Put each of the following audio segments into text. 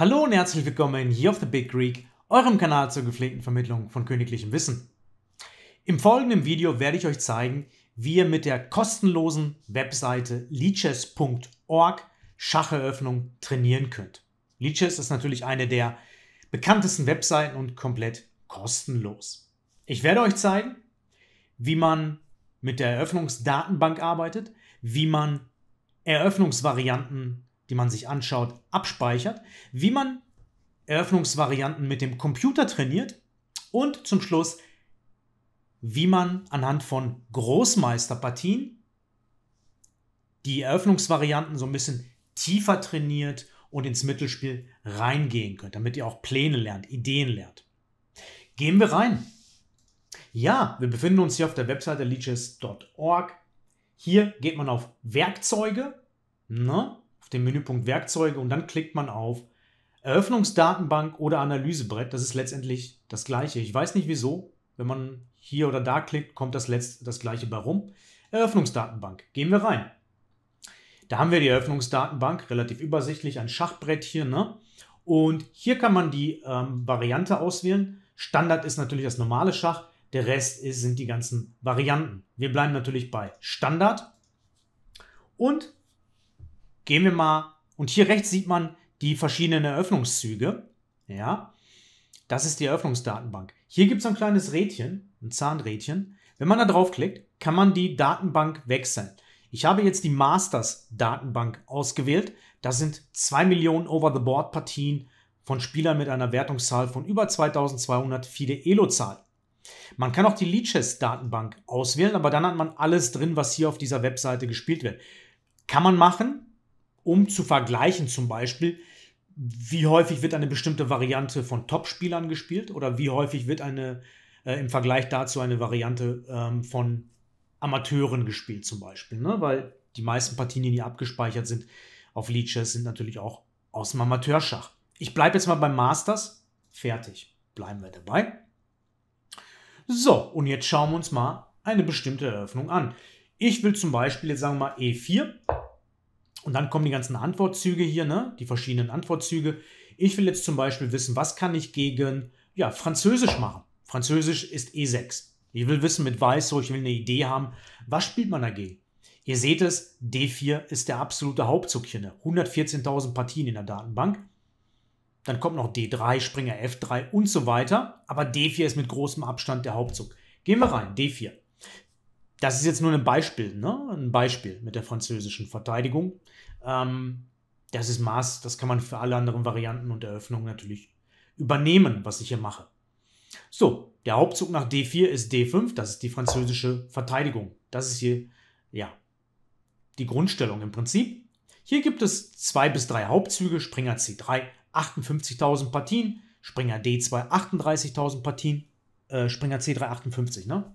Hallo und herzlich willkommen hier auf The Big Greek, eurem Kanal zur gepflegten Vermittlung von königlichem Wissen. Im folgenden Video werde ich euch zeigen, wie ihr mit der kostenlosen Webseite leeches.org Schacheröffnung trainieren könnt. Leeches ist natürlich eine der bekanntesten Webseiten und komplett kostenlos. Ich werde euch zeigen, wie man mit der Eröffnungsdatenbank arbeitet, wie man Eröffnungsvarianten die man sich anschaut, abspeichert, wie man Eröffnungsvarianten mit dem Computer trainiert und zum Schluss, wie man anhand von Großmeisterpartien die Eröffnungsvarianten so ein bisschen tiefer trainiert und ins Mittelspiel reingehen könnt, damit ihr auch Pläne lernt, Ideen lernt. Gehen wir rein. Ja, wir befinden uns hier auf der Webseite leeches.org. Hier geht man auf Werkzeuge. Ne? auf den Menüpunkt Werkzeuge und dann klickt man auf Eröffnungsdatenbank oder Analysebrett. Das ist letztendlich das gleiche. Ich weiß nicht wieso. Wenn man hier oder da klickt, kommt das, Letzt, das gleiche bei rum. Eröffnungsdatenbank. Gehen wir rein. Da haben wir die Eröffnungsdatenbank, relativ übersichtlich, ein Schachbrett hier. Ne? Und hier kann man die ähm, Variante auswählen. Standard ist natürlich das normale Schach, der Rest ist, sind die ganzen Varianten. Wir bleiben natürlich bei Standard. Und Gehen wir mal, und hier rechts sieht man die verschiedenen Eröffnungszüge. Ja, das ist die Eröffnungsdatenbank. Hier gibt es ein kleines Rädchen, ein Zahnrädchen. Wenn man da draufklickt, kann man die Datenbank wechseln. Ich habe jetzt die Masters-Datenbank ausgewählt. Das sind 2 Millionen Over-the-Board-Partien von Spielern mit einer Wertungszahl von über 2200 viele Elo-Zahl. Man kann auch die Leeches-Datenbank auswählen, aber dann hat man alles drin, was hier auf dieser Webseite gespielt wird. Kann man machen, um zu vergleichen zum Beispiel, wie häufig wird eine bestimmte Variante von Top-Spielern gespielt oder wie häufig wird eine äh, im Vergleich dazu eine Variante ähm, von Amateuren gespielt zum Beispiel, ne? weil die meisten Partien, die abgespeichert sind auf Lead Chess, sind natürlich auch aus dem Amateurschach. Ich bleibe jetzt mal beim Masters. Fertig. Bleiben wir dabei. So, und jetzt schauen wir uns mal eine bestimmte Eröffnung an. Ich will zum Beispiel jetzt sagen wir mal E4 und dann kommen die ganzen Antwortzüge hier, ne? die verschiedenen Antwortzüge. Ich will jetzt zum Beispiel wissen, was kann ich gegen ja, Französisch machen? Französisch ist E6. Ich will wissen mit Weiß, so oh, ich will eine Idee haben, was spielt man dagegen? Ihr seht es, D4 ist der absolute Hauptzug hier. Ne? 114.000 Partien in der Datenbank. Dann kommt noch D3, Springer F3 und so weiter. Aber D4 ist mit großem Abstand der Hauptzug. Gehen wir rein, D4 das ist jetzt nur ein Beispiel, ne? Ein Beispiel mit der französischen Verteidigung. Ähm, das ist Maß, das kann man für alle anderen Varianten und Eröffnungen natürlich übernehmen, was ich hier mache. So, der Hauptzug nach D4 ist D5, das ist die französische Verteidigung. Das ist hier, ja, die Grundstellung im Prinzip. Hier gibt es zwei bis drei Hauptzüge, Springer C3 58.000 Partien, Springer D2 38.000 Partien, äh, Springer C3 58, ne?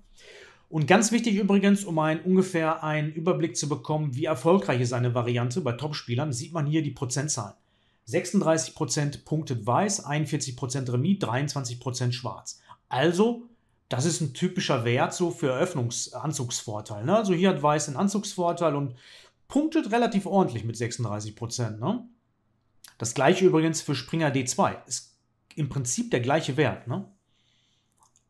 Und ganz wichtig übrigens, um ein, ungefähr einen Überblick zu bekommen, wie erfolgreich ist eine Variante bei Topspielern, sieht man hier die Prozentzahlen. 36% punktet weiß, 41% Remis, 23% schwarz. Also, das ist ein typischer Wert so für Eröffnungs Ne? Also hier hat Weiß einen Anzugsvorteil und punktet relativ ordentlich mit 36%. Ne? Das gleiche übrigens für Springer D2. Ist im Prinzip der gleiche Wert. Ne?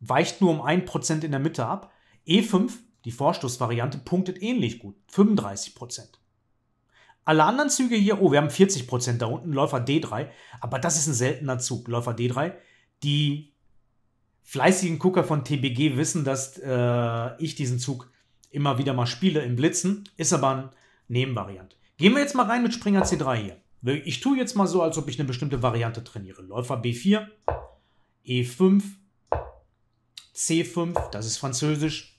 Weicht nur um 1% in der Mitte ab, E5, die Vorstoßvariante, punktet ähnlich gut, 35 Alle anderen Züge hier, oh, wir haben 40 da unten, Läufer D3, aber das ist ein seltener Zug, Läufer D3. Die fleißigen Gucker von TBG wissen, dass äh, ich diesen Zug immer wieder mal spiele im Blitzen, ist aber eine Nebenvariante. Gehen wir jetzt mal rein mit Springer C3 hier. Ich tue jetzt mal so, als ob ich eine bestimmte Variante trainiere. Läufer B4, E5, C5, das ist französisch,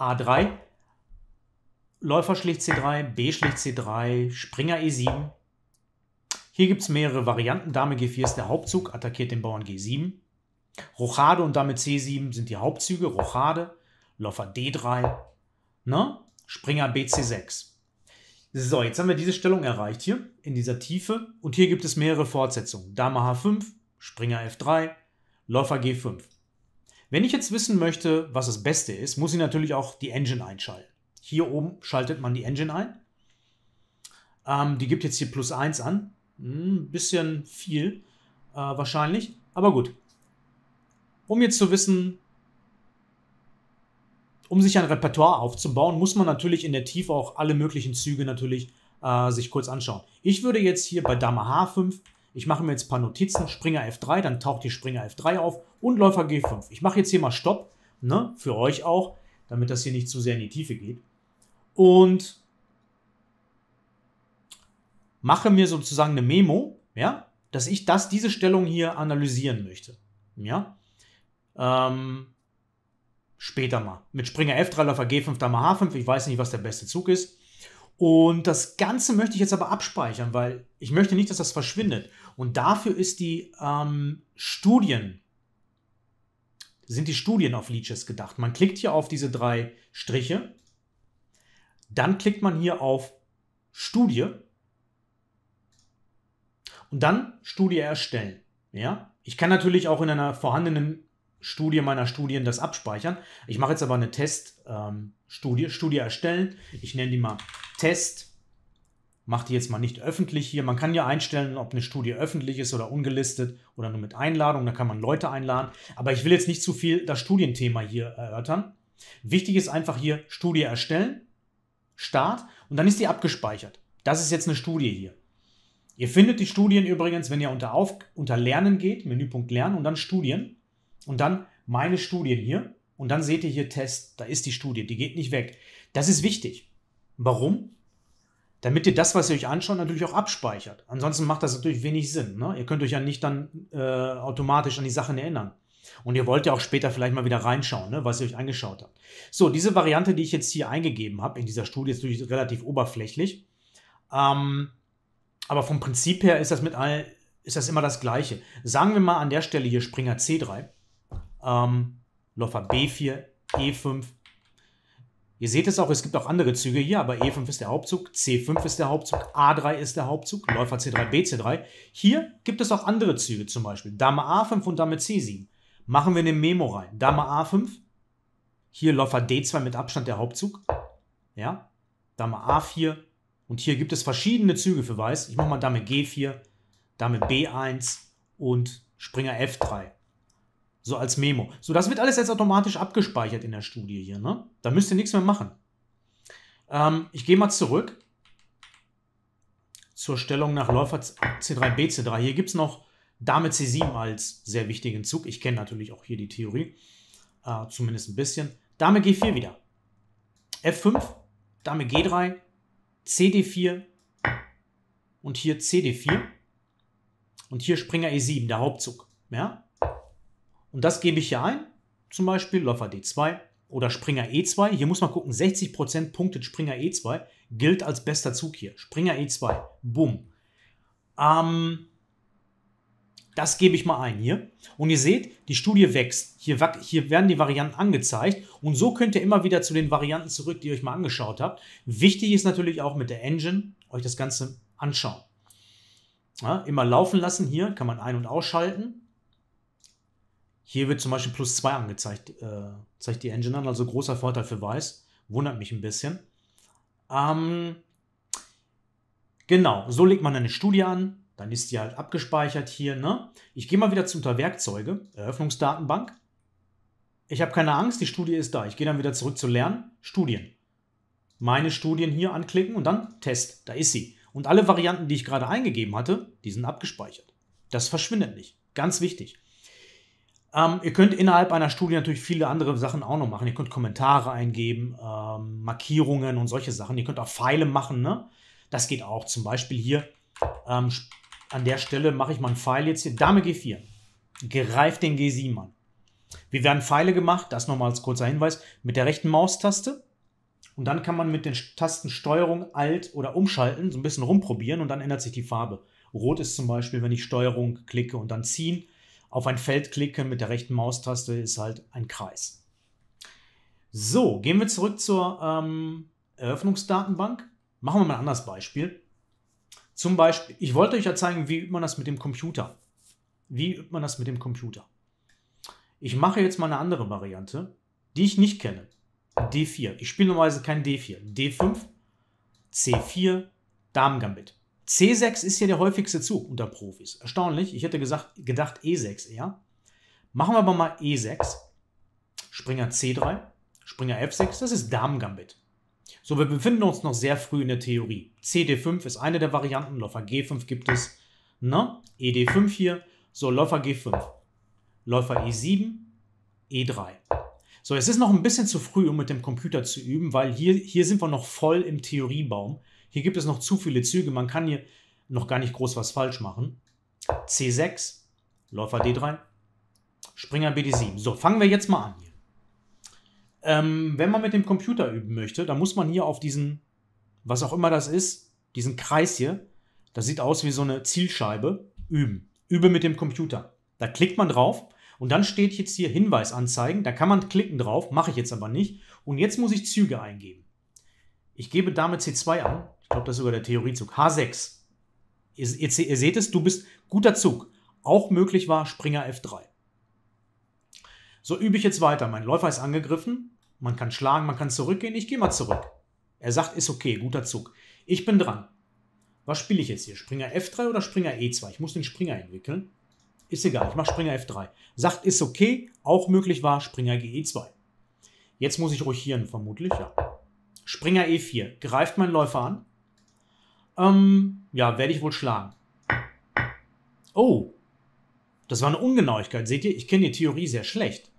A3, Läufer schlägt C3, B schlägt C3, Springer E7. Hier gibt es mehrere Varianten. Dame G4 ist der Hauptzug, attackiert den Bauern G7. Rochade und Dame C7 sind die Hauptzüge. Rochade, Läufer D3, ne? Springer BC6. So, jetzt haben wir diese Stellung erreicht hier in dieser Tiefe und hier gibt es mehrere Fortsetzungen. Dame H5, Springer F3, Läufer G5. Wenn ich jetzt wissen möchte, was das Beste ist, muss ich natürlich auch die Engine einschalten. Hier oben schaltet man die Engine ein. Ähm, die gibt jetzt hier plus 1 an. Ein hm, bisschen viel äh, wahrscheinlich, aber gut. Um jetzt zu wissen, um sich ein Repertoire aufzubauen, muss man natürlich in der Tiefe auch alle möglichen Züge natürlich äh, sich kurz anschauen. Ich würde jetzt hier bei Dame H5 ich mache mir jetzt ein paar Notizen, Springer F3, dann taucht die Springer F3 auf und Läufer G5. Ich mache jetzt hier mal Stopp, ne, für euch auch, damit das hier nicht zu sehr in die Tiefe geht. Und mache mir sozusagen eine Memo, ja, dass ich das, diese Stellung hier analysieren möchte. Ja. Ähm, später mal. Mit Springer F3, Läufer G5, Dame H5. Ich weiß nicht, was der beste Zug ist. Und das Ganze möchte ich jetzt aber abspeichern, weil ich möchte nicht, dass das verschwindet. Und dafür ist die ähm, Studien, sind die Studien auf Leeches gedacht. Man klickt hier auf diese drei Striche, dann klickt man hier auf Studie und dann Studie erstellen. Ja? Ich kann natürlich auch in einer vorhandenen Studie meiner Studien das abspeichern. Ich mache jetzt aber eine Teststudie, ähm, Studie, Studie erstellen. Ich nenne die mal Test macht die jetzt mal nicht öffentlich hier. Man kann ja einstellen, ob eine Studie öffentlich ist oder ungelistet oder nur mit Einladung. Da kann man Leute einladen. Aber ich will jetzt nicht zu viel das Studienthema hier erörtern. Wichtig ist einfach hier Studie erstellen, Start und dann ist die abgespeichert. Das ist jetzt eine Studie hier. Ihr findet die Studien übrigens, wenn ihr unter, Auf unter Lernen geht, Menüpunkt Lernen und dann Studien und dann meine Studien hier und dann seht ihr hier Test, da ist die Studie, die geht nicht weg. Das ist wichtig. Warum? Damit ihr das, was ihr euch anschaut, natürlich auch abspeichert. Ansonsten macht das natürlich wenig Sinn. Ne? Ihr könnt euch ja nicht dann äh, automatisch an die Sachen erinnern. Und ihr wollt ja auch später vielleicht mal wieder reinschauen, ne, was ihr euch angeschaut habt. So, diese Variante, die ich jetzt hier eingegeben habe in dieser Studie, ist natürlich relativ oberflächlich. Ähm, aber vom Prinzip her ist das mit all, ist das immer das Gleiche. Sagen wir mal an der Stelle hier Springer C3, ähm, Läufer B4, E5, Ihr seht es auch, es gibt auch andere Züge hier, aber E5 ist der Hauptzug, C5 ist der Hauptzug, A3 ist der Hauptzug, Läufer C3, BC3. Hier gibt es auch andere Züge, zum Beispiel Dame A5 und Dame C7. Machen wir eine Memo rein. Dame A5, hier Läufer D2 mit Abstand der Hauptzug, ja, Dame A4 und hier gibt es verschiedene Züge für Weiß. Ich mache mal Dame G4, Dame B1 und Springer F3. So als Memo. So, das wird alles jetzt automatisch abgespeichert in der Studie hier. Ne? Da müsst ihr nichts mehr machen. Ähm, ich gehe mal zurück zur Stellung nach Läufer C3, b c 3 Hier gibt es noch Dame C7 als sehr wichtigen Zug. Ich kenne natürlich auch hier die Theorie, äh, zumindest ein bisschen. Dame G4 wieder. F5, Dame G3, CD4 und hier CD4 und hier Springer E7, der Hauptzug. Ja? Und das gebe ich hier ein, zum Beispiel Läufer D2 oder Springer E2. Hier muss man gucken, 60% punktet Springer E2, gilt als bester Zug hier. Springer E2, bumm. Ähm, das gebe ich mal ein hier. Und ihr seht, die Studie wächst. Hier, hier, werden die Varianten angezeigt. Und so könnt ihr immer wieder zu den Varianten zurück, die ihr euch mal angeschaut habt. Wichtig ist natürlich auch mit der Engine euch das Ganze anschauen. Ja, immer laufen lassen hier, kann man ein- und ausschalten. Hier wird zum Beispiel plus 2 angezeigt, äh, zeigt die Engine an, also großer Vorteil für Weiß. Wundert mich ein bisschen. Ähm, genau, so legt man eine Studie an, dann ist die halt abgespeichert hier. Ne? Ich gehe mal wieder zu unter Werkzeuge, Eröffnungsdatenbank. Ich habe keine Angst, die Studie ist da. Ich gehe dann wieder zurück zu Lernen, Studien. Meine Studien hier anklicken und dann Test, da ist sie. Und alle Varianten, die ich gerade eingegeben hatte, die sind abgespeichert. Das verschwindet nicht. Ganz wichtig. Ähm, ihr könnt innerhalb einer Studie natürlich viele andere Sachen auch noch machen. Ihr könnt Kommentare eingeben, ähm, Markierungen und solche Sachen. Ihr könnt auch Pfeile machen. Ne? Das geht auch. Zum Beispiel hier ähm, an der Stelle mache ich mal einen Pfeil jetzt hier. Dame G4. Greift den G7 an. Wir werden Pfeile gemacht, das nochmal als kurzer Hinweis, mit der rechten Maustaste. Und dann kann man mit den Tasten Steuerung, Alt oder Umschalten so ein bisschen rumprobieren und dann ändert sich die Farbe. Rot ist zum Beispiel, wenn ich Steuerung klicke und dann ziehen auf ein Feld klicken mit der rechten Maustaste ist halt ein Kreis. So, gehen wir zurück zur ähm, Eröffnungsdatenbank. Machen wir mal ein anderes Beispiel. Zum Beispiel, ich wollte euch ja zeigen, wie übt man das mit dem Computer. Wie übt man das mit dem Computer? Ich mache jetzt mal eine andere Variante, die ich nicht kenne. D4. Ich spiele normalerweise kein D4. D5, C4, Damen Gambit. C6 ist hier der häufigste Zug unter Profis. Erstaunlich. Ich hätte gesagt, gedacht E6 eher. Machen wir aber mal E6. Springer C3, Springer F6, das ist Damen-Gambit. So, wir befinden uns noch sehr früh in der Theorie. CD5 ist eine der Varianten, Läufer G5 gibt es. Ne? ED5 hier, so Läufer G5, Läufer E7, E3. So, es ist noch ein bisschen zu früh, um mit dem Computer zu üben, weil hier, hier sind wir noch voll im Theoriebaum. Hier gibt es noch zu viele Züge, man kann hier noch gar nicht groß was falsch machen. C6, Läufer D3, Springer BD7. So, fangen wir jetzt mal an hier. Ähm, wenn man mit dem Computer üben möchte, dann muss man hier auf diesen, was auch immer das ist, diesen Kreis hier, das sieht aus wie so eine Zielscheibe, üben. Übe mit dem Computer. Da klickt man drauf und dann steht jetzt hier Hinweis anzeigen. Da kann man klicken drauf, mache ich jetzt aber nicht. Und jetzt muss ich Züge eingeben. Ich gebe damit C2 an ich glaube, das ist sogar der Theoriezug. H6. Ihr, ihr, ihr seht es, du bist guter Zug. Auch möglich war Springer F3. So übe ich jetzt weiter. Mein Läufer ist angegriffen. Man kann schlagen, man kann zurückgehen. Ich gehe mal zurück. Er sagt, ist okay, guter Zug. Ich bin dran. Was spiele ich jetzt hier? Springer F3 oder Springer E2? Ich muss den Springer entwickeln. Ist egal, ich mache Springer F3. Sagt, ist okay, auch möglich war Springer GE2. Jetzt muss ich rochieren, vermutlich, ja. Springer E4. Greift mein Läufer an. Ähm, ja, werde ich wohl schlagen. Oh, das war eine Ungenauigkeit. Seht ihr, ich kenne die Theorie sehr schlecht.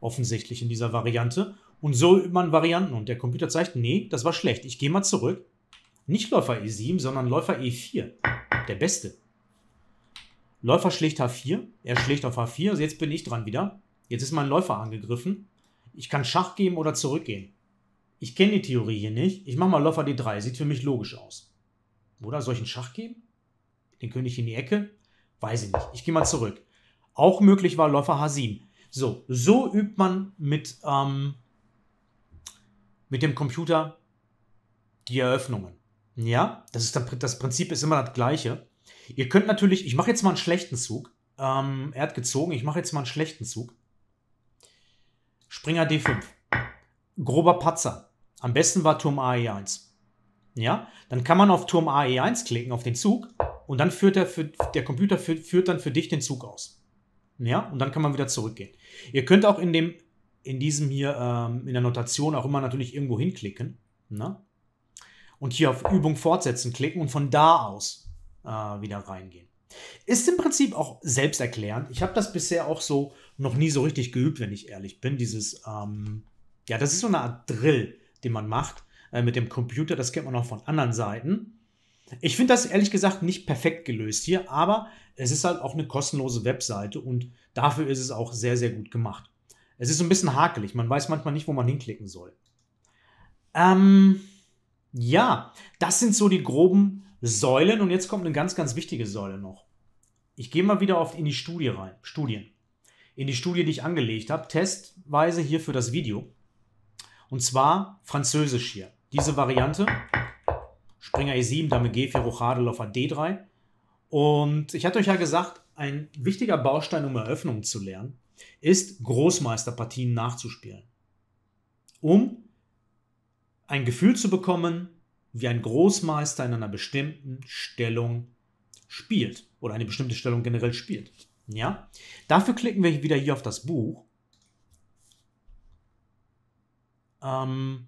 Offensichtlich in dieser Variante. Und so übt man Varianten. Und der Computer zeigt, nee, das war schlecht. Ich gehe mal zurück. Nicht Läufer E7, sondern Läufer E4. Der Beste. Läufer schlägt H4. Er schlägt auf H4. Also jetzt bin ich dran wieder. Jetzt ist mein Läufer angegriffen. Ich kann Schach geben oder zurückgehen. Ich kenne die Theorie hier nicht. Ich mache mal Läufer D3. Sieht für mich logisch aus. Oder soll ich einen Schach geben? Den König in die Ecke? Weiß ich nicht. Ich gehe mal zurück. Auch möglich war Läufer H7. So, so übt man mit, ähm, mit dem Computer die Eröffnungen. Ja, das, ist dann, das Prinzip ist immer das gleiche. Ihr könnt natürlich, ich mache jetzt mal einen schlechten Zug. Ähm, er hat gezogen, ich mache jetzt mal einen schlechten Zug. Springer D5. Grober Patzer. Am besten war Turm AE1 ja, dann kann man auf Turm AE1 klicken, auf den Zug, und dann führt der, für, der Computer führt, führt dann für dich den Zug aus. Ja, und dann kann man wieder zurückgehen. Ihr könnt auch in dem, in diesem hier, ähm, in der Notation auch immer natürlich irgendwo hinklicken. Ne? Und hier auf Übung fortsetzen klicken und von da aus äh, wieder reingehen. Ist im Prinzip auch selbsterklärend. Ich habe das bisher auch so noch nie so richtig geübt, wenn ich ehrlich bin. Dieses, ähm, ja, das ist so eine Art Drill, den man macht äh, mit dem Computer. Das kennt man auch von anderen Seiten. Ich finde das ehrlich gesagt nicht perfekt gelöst hier, aber es ist halt auch eine kostenlose Webseite und dafür ist es auch sehr, sehr gut gemacht. Es ist ein bisschen hakelig, man weiß manchmal nicht, wo man hinklicken soll. Ähm, ja, das sind so die groben Säulen und jetzt kommt eine ganz, ganz wichtige Säule noch. Ich gehe mal wieder oft in die Studie rein, Studien. In die Studie, die ich angelegt habe, testweise hier für das Video. Und zwar Französisch hier diese Variante. Springer E7, Dame G4, Rochadel auf AD3. Und ich hatte euch ja gesagt, ein wichtiger Baustein, um Eröffnungen zu lernen, ist Großmeisterpartien nachzuspielen. Um ein Gefühl zu bekommen, wie ein Großmeister in einer bestimmten Stellung spielt oder eine bestimmte Stellung generell spielt. Ja? Dafür klicken wir wieder hier auf das Buch. Ähm,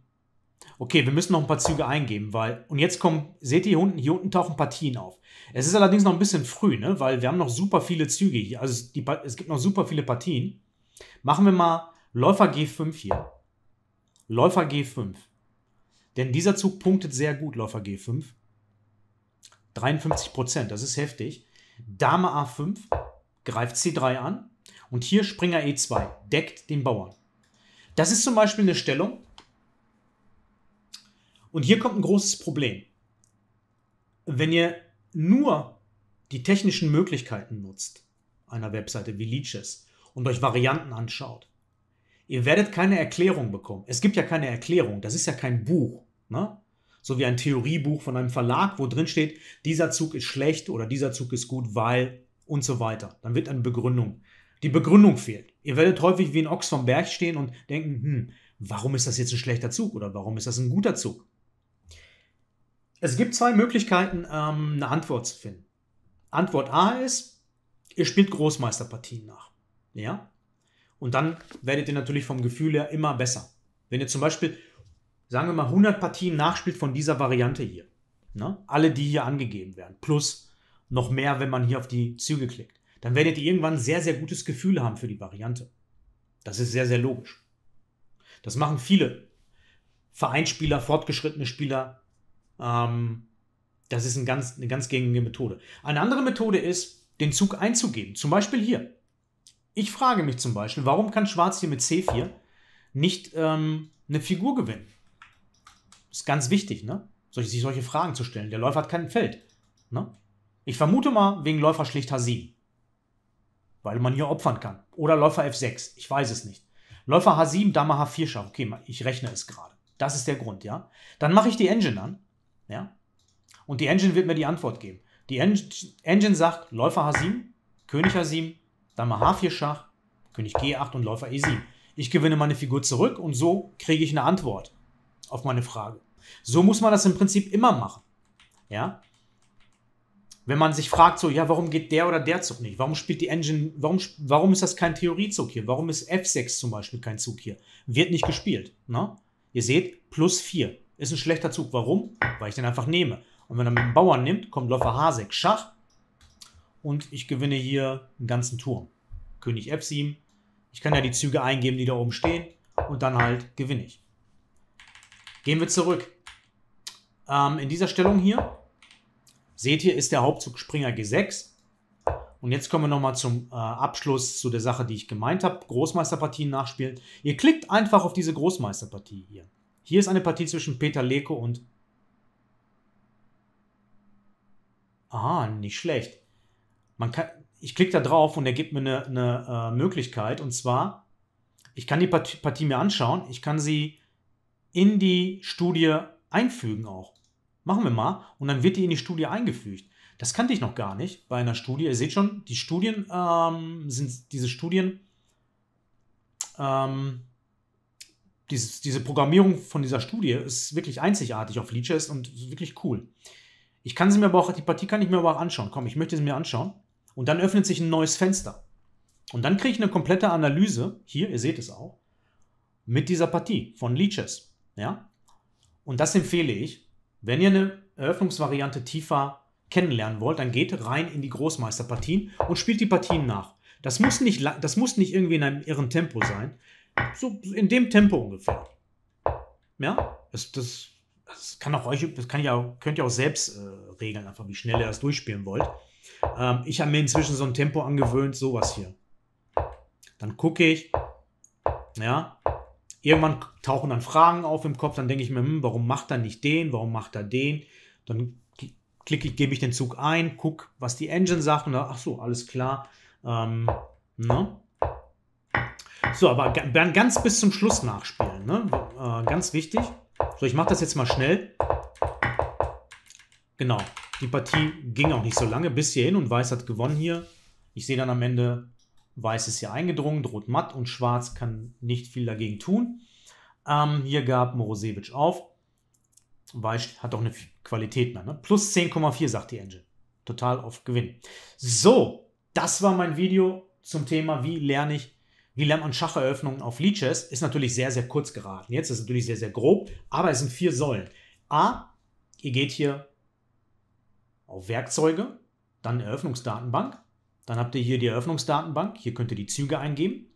okay, wir müssen noch ein paar Züge eingeben, weil, und jetzt kommen, seht ihr hier unten, hier unten tauchen Partien auf. Es ist allerdings noch ein bisschen früh, ne? weil wir haben noch super viele Züge hier, also die, es gibt noch super viele Partien. Machen wir mal Läufer G5 hier. Läufer G5. Denn dieser Zug punktet sehr gut, Läufer G5. 53 Prozent, das ist heftig. Dame A5 greift C3 an und hier Springer E2 deckt den Bauern. Das ist zum Beispiel eine Stellung, und hier kommt ein großes Problem. Wenn ihr nur die technischen Möglichkeiten nutzt, einer Webseite wie Leeches, und euch Varianten anschaut, ihr werdet keine Erklärung bekommen. Es gibt ja keine Erklärung, das ist ja kein Buch. Ne? So wie ein Theoriebuch von einem Verlag, wo drin steht, dieser Zug ist schlecht oder dieser Zug ist gut, weil und so weiter. Dann wird eine Begründung. Die Begründung fehlt. Ihr werdet häufig wie ein Ochs vom Berg stehen und denken, hm, warum ist das jetzt ein schlechter Zug oder warum ist das ein guter Zug? Es gibt zwei Möglichkeiten, ähm, eine Antwort zu finden. Antwort A ist, ihr spielt Großmeisterpartien nach. Ja? Und dann werdet ihr natürlich vom Gefühl her immer besser. Wenn ihr zum Beispiel, sagen wir mal, 100 Partien nachspielt von dieser Variante hier. Ne? Alle, die hier angegeben werden. Plus noch mehr, wenn man hier auf die Züge klickt. Dann werdet ihr irgendwann sehr, sehr gutes Gefühl haben für die Variante. Das ist sehr, sehr logisch. Das machen viele Vereinsspieler, fortgeschrittene Spieler, ähm, das ist ein ganz, eine ganz gängige Methode. Eine andere Methode ist, den Zug einzugeben. Zum Beispiel hier. Ich frage mich zum Beispiel, warum kann Schwarz hier mit C4 nicht ähm, eine Figur gewinnen? Ist ganz wichtig, ne? Solche, sich solche Fragen zu stellen. Der Läufer hat kein Feld. Ne? Ich vermute mal, wegen Läufer schlicht H7. Weil man hier opfern kann. Oder Läufer F6. Ich weiß es nicht. Läufer H7, Dame H4 Schach. Okay, ich rechne es gerade. Das ist der Grund, ja? Dann mache ich die Engine an ja? Und die Engine wird mir die Antwort geben. Die Eng Engine sagt Läufer H7, König H7, Dame H4 Schach, König G8 und Läufer E7. Ich gewinne meine Figur zurück und so kriege ich eine Antwort auf meine Frage. So muss man das im Prinzip immer machen. Ja? Wenn man sich fragt, so, ja, warum geht der oder der Zug nicht? Warum spielt die Engine, warum, warum ist das kein Theoriezug hier? Warum ist F6 zum Beispiel kein Zug hier? Wird nicht gespielt. Ne? Ihr seht, plus 4. Ist ein schlechter Zug. Warum? Weil ich den einfach nehme. Und wenn er mit dem Bauern nimmt, kommt Läufer H6 Schach. Und ich gewinne hier einen ganzen Turm. König F7. Ich kann ja die Züge eingeben, die da oben stehen. Und dann halt gewinne ich. Gehen wir zurück. Ähm, in dieser Stellung hier, seht ihr, ist der Hauptzug Springer G6. Und jetzt kommen wir nochmal zum äh, Abschluss zu der Sache, die ich gemeint habe. Großmeisterpartien nachspielen. Ihr klickt einfach auf diese Großmeisterpartie hier. Hier ist eine Partie zwischen Peter Leko und... Ah, nicht schlecht. Man kann, ich klicke da drauf und er gibt mir eine, eine äh, Möglichkeit. Und zwar, ich kann die Partie, Partie mir anschauen. Ich kann sie in die Studie einfügen auch. Machen wir mal. Und dann wird die in die Studie eingefügt. Das kannte ich noch gar nicht bei einer Studie. Ihr seht schon, die Studien ähm, sind diese Studien. Ähm, dieses, diese Programmierung von dieser Studie ist wirklich einzigartig auf Leeches und wirklich cool. Ich kann sie mir aber auch, die Partie kann ich mir aber auch anschauen. Komm, ich möchte sie mir anschauen. Und dann öffnet sich ein neues Fenster. Und dann kriege ich eine komplette Analyse, hier, ihr seht es auch, mit dieser Partie von Leeches. Ja? Und das empfehle ich. Wenn ihr eine Eröffnungsvariante tiefer kennenlernen wollt, dann geht rein in die Großmeisterpartien und spielt die Partien nach. Das muss nicht, das muss nicht irgendwie in einem irren Tempo sein. So in dem Tempo ungefähr. Ja, das, das, das kann auch euch, das kann ja, könnt ihr auch selbst äh, regeln, einfach wie schnell ihr das durchspielen wollt. Ähm, ich habe mir inzwischen so ein Tempo angewöhnt, sowas hier. Dann gucke ich, ja, irgendwann tauchen dann Fragen auf im Kopf, dann denke ich mir, hm, warum macht er nicht den, warum macht er den? Dann klicke ich, gebe ich den Zug ein, gucke, was die Engine sagt und dann, ach so, alles klar. Ähm, ne? So, aber ganz bis zum Schluss nachspielen. Ne? Äh, ganz wichtig. So, ich mache das jetzt mal schnell. Genau. Die Partie ging auch nicht so lange bis hierhin und Weiß hat gewonnen hier. Ich sehe dann am Ende, Weiß ist hier eingedrungen, droht matt und Schwarz kann nicht viel dagegen tun. Ähm, hier gab Morosevic auf. Weiß hat auch eine Qualität mehr. Ne? Plus 10,4 sagt die Engine. Total auf Gewinn. So, das war mein Video zum Thema, wie lerne ich wie lernt man Schacheröffnungen auf Leeches ist natürlich sehr, sehr kurz geraten. Jetzt ist es natürlich sehr, sehr grob, aber es sind vier Säulen. A, ihr geht hier auf Werkzeuge, dann Eröffnungsdatenbank, dann habt ihr hier die Eröffnungsdatenbank, hier könnt ihr die Züge eingeben.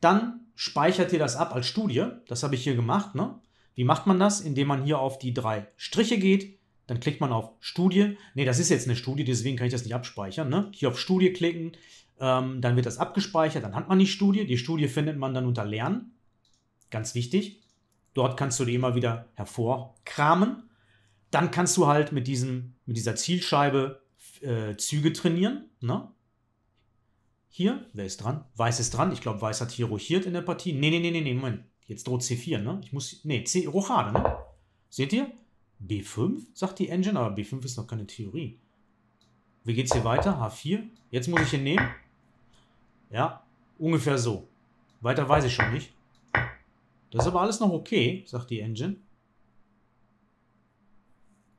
Dann speichert ihr das ab als Studie, das habe ich hier gemacht. Ne? Wie macht man das? Indem man hier auf die drei Striche geht, dann klickt man auf Studie. Ne, das ist jetzt eine Studie, deswegen kann ich das nicht abspeichern. Ne? Hier auf Studie klicken, ähm, dann wird das abgespeichert, dann hat man die Studie. Die Studie findet man dann unter Lernen. Ganz wichtig. Dort kannst du die immer wieder hervorkramen. Dann kannst du halt mit, diesem, mit dieser Zielscheibe äh, Züge trainieren. Ne? Hier, wer ist dran? Weiß ist dran. Ich glaube, Weiß hat hier rochiert in der Partie. Nee, nee, nee, nee, nee, Moment. Jetzt droht C4, ne? Ich muss. Nee, C, Rochade, ne? Seht ihr? B5, sagt die Engine, aber B5 ist noch keine Theorie. Wie geht's hier weiter? H4. Jetzt muss ich hier nehmen. Ja, ungefähr so. Weiter weiß ich schon nicht. Das ist aber alles noch okay, sagt die Engine.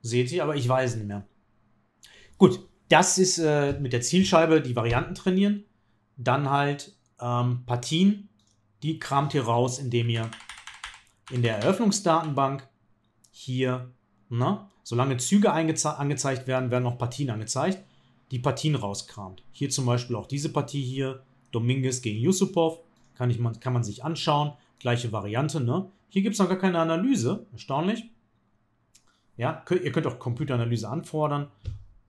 Seht ihr, aber ich weiß nicht mehr. Gut, das ist äh, mit der Zielscheibe die Varianten trainieren. Dann halt ähm, Partien, die kramt ihr raus, indem ihr in der Eröffnungsdatenbank hier, na, ne, solange Züge angezeigt werden, werden noch Partien angezeigt, die Partien rauskramt. Hier zum Beispiel auch diese Partie hier, Dominguez gegen Yusupov, kann, ich, man, kann man sich anschauen. Gleiche Variante, ne? Hier gibt es noch gar keine Analyse, erstaunlich. Ja, ihr könnt auch Computeranalyse anfordern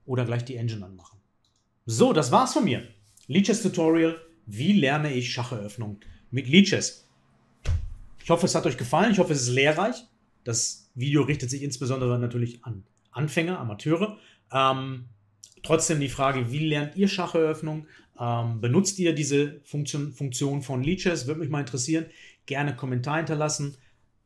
oder gleich die Engine anmachen. So, das war's von mir. Leeches Tutorial, wie lerne ich Schacheröffnung mit Leeches. Ich hoffe, es hat euch gefallen, ich hoffe, es ist lehrreich. Das Video richtet sich insbesondere natürlich an Anfänger, Amateure. Ähm, Trotzdem die Frage, wie lernt ihr Schacheröffnung? Ähm, benutzt ihr diese Funktion, Funktion von Leeches? Würde mich mal interessieren. Gerne Kommentar hinterlassen,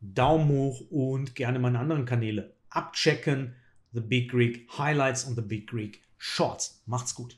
Daumen hoch und gerne meine anderen Kanäle abchecken. The Big Greek Highlights und The Big Greek Shorts. Macht's gut.